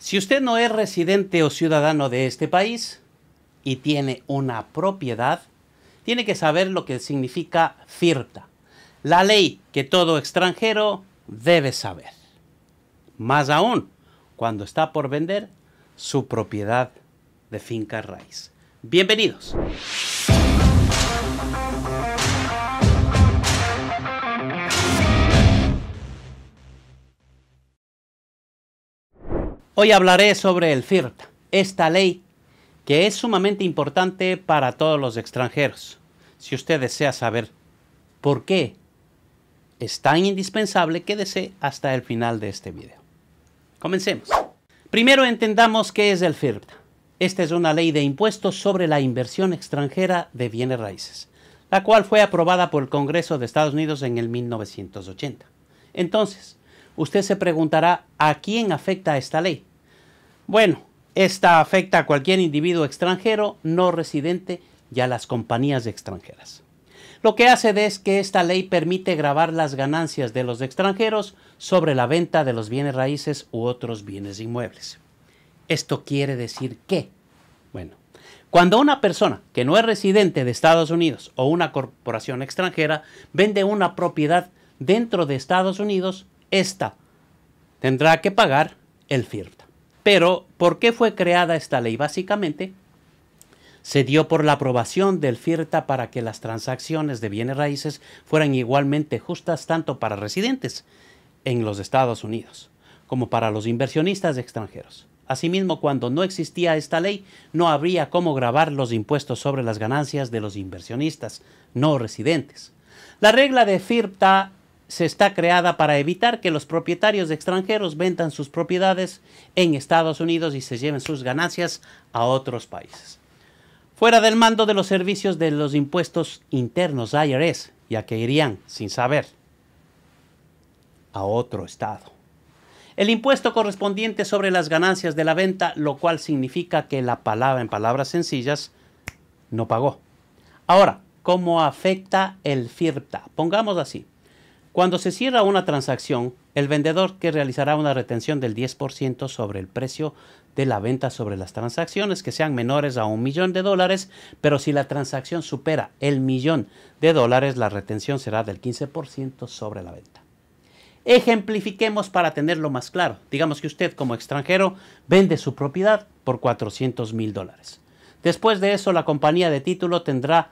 Si usted no es residente o ciudadano de este país y tiene una propiedad, tiene que saber lo que significa FIRTA, la ley que todo extranjero debe saber. Más aún, cuando está por vender su propiedad de finca raíz. Bienvenidos. Hoy hablaré sobre el FIRTA, esta ley que es sumamente importante para todos los extranjeros. Si usted desea saber por qué es tan indispensable, quédese hasta el final de este video. Comencemos. Primero entendamos qué es el FIRTA. Esta es una ley de impuestos sobre la inversión extranjera de bienes raíces, la cual fue aprobada por el Congreso de Estados Unidos en el 1980. Entonces, usted se preguntará a quién afecta esta ley. Bueno, esta afecta a cualquier individuo extranjero no residente y a las compañías extranjeras. Lo que hace es que esta ley permite grabar las ganancias de los extranjeros sobre la venta de los bienes raíces u otros bienes inmuebles. ¿Esto quiere decir qué? Bueno, cuando una persona que no es residente de Estados Unidos o una corporación extranjera vende una propiedad dentro de Estados Unidos, esta tendrá que pagar el FIRT. Pero, ¿por qué fue creada esta ley? Básicamente, se dio por la aprobación del FIRTA para que las transacciones de bienes raíces fueran igualmente justas tanto para residentes en los Estados Unidos como para los inversionistas extranjeros. Asimismo, cuando no existía esta ley, no habría cómo grabar los impuestos sobre las ganancias de los inversionistas no residentes. La regla de FIRTA se está creada para evitar que los propietarios extranjeros vendan sus propiedades en Estados Unidos y se lleven sus ganancias a otros países. Fuera del mando de los servicios de los impuestos internos IRS, ya que irían, sin saber, a otro estado. El impuesto correspondiente sobre las ganancias de la venta, lo cual significa que la palabra en palabras sencillas no pagó. Ahora, ¿cómo afecta el FIRPTA? Pongamos así. Cuando se cierra una transacción, el vendedor que realizará una retención del 10% sobre el precio de la venta sobre las transacciones que sean menores a un millón de dólares, pero si la transacción supera el millón de dólares, la retención será del 15% sobre la venta. Ejemplifiquemos para tenerlo más claro. Digamos que usted como extranjero vende su propiedad por 400 mil dólares. Después de eso, la compañía de título tendrá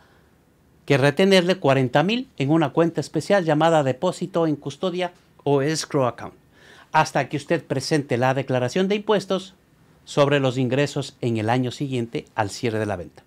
que retenerle $40,000 mil en una cuenta especial llamada depósito en custodia o escrow account, hasta que usted presente la declaración de impuestos sobre los ingresos en el año siguiente al cierre de la venta.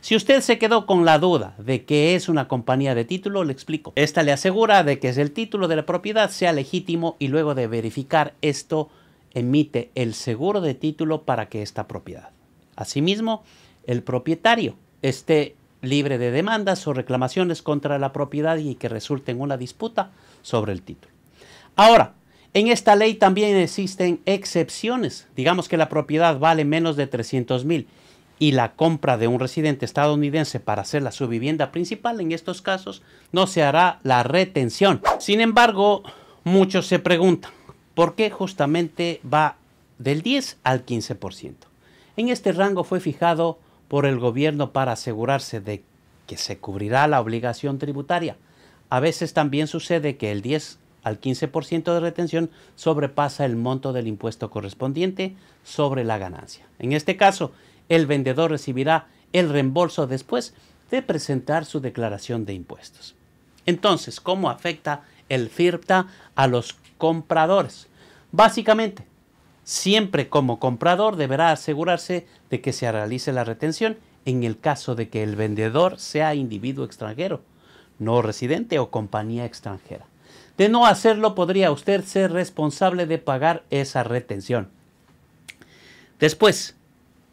Si usted se quedó con la duda de que es una compañía de título, le explico. Esta le asegura de que el título de la propiedad sea legítimo y luego de verificar esto emite el seguro de título para que esta propiedad. Asimismo, el propietario esté libre de demandas o reclamaciones contra la propiedad y que resulte en una disputa sobre el título. Ahora, en esta ley también existen excepciones. Digamos que la propiedad vale menos de 300 mil y la compra de un residente estadounidense para hacerla su vivienda principal, en estos casos no se hará la retención. Sin embargo, muchos se preguntan, ¿por qué justamente va del 10 al 15%? En este rango fue fijado por el gobierno para asegurarse de que se cubrirá la obligación tributaria. A veces también sucede que el 10 al 15% de retención sobrepasa el monto del impuesto correspondiente sobre la ganancia. En este caso, el vendedor recibirá el reembolso después de presentar su declaración de impuestos. Entonces, ¿cómo afecta el FIRPTA a los compradores? Básicamente, siempre como comprador deberá asegurarse de que se realice la retención en el caso de que el vendedor sea individuo extranjero, no residente o compañía extranjera. De no hacerlo, podría usted ser responsable de pagar esa retención. Después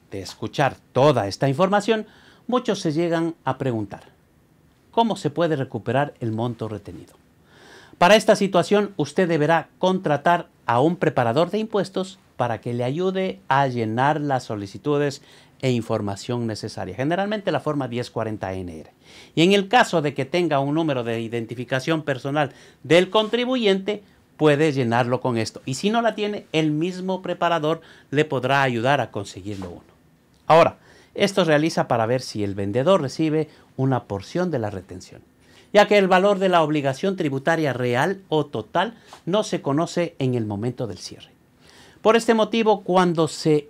de escuchar toda esta información, muchos se llegan a preguntar, ¿cómo se puede recuperar el monto retenido? Para esta situación usted deberá contratar a un preparador de impuestos para que le ayude a llenar las solicitudes e información necesaria, generalmente la forma 1040NR. Y en el caso de que tenga un número de identificación personal del contribuyente, puede llenarlo con esto. Y si no la tiene, el mismo preparador le podrá ayudar a conseguirlo uno. Ahora, esto se realiza para ver si el vendedor recibe una porción de la retención ya que el valor de la obligación tributaria real o total no se conoce en el momento del cierre. Por este motivo, cuando se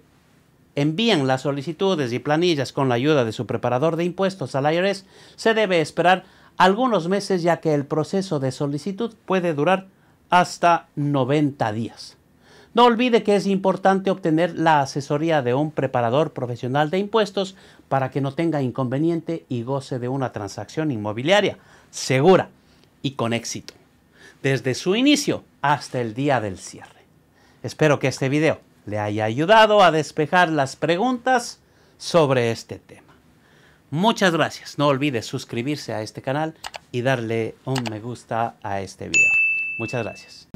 envían las solicitudes y planillas con la ayuda de su preparador de impuestos al IRS, se debe esperar algunos meses ya que el proceso de solicitud puede durar hasta 90 días. No olvide que es importante obtener la asesoría de un preparador profesional de impuestos para que no tenga inconveniente y goce de una transacción inmobiliaria segura y con éxito, desde su inicio hasta el día del cierre. Espero que este video le haya ayudado a despejar las preguntas sobre este tema. Muchas gracias. No olvide suscribirse a este canal y darle un me gusta a este video. Muchas gracias.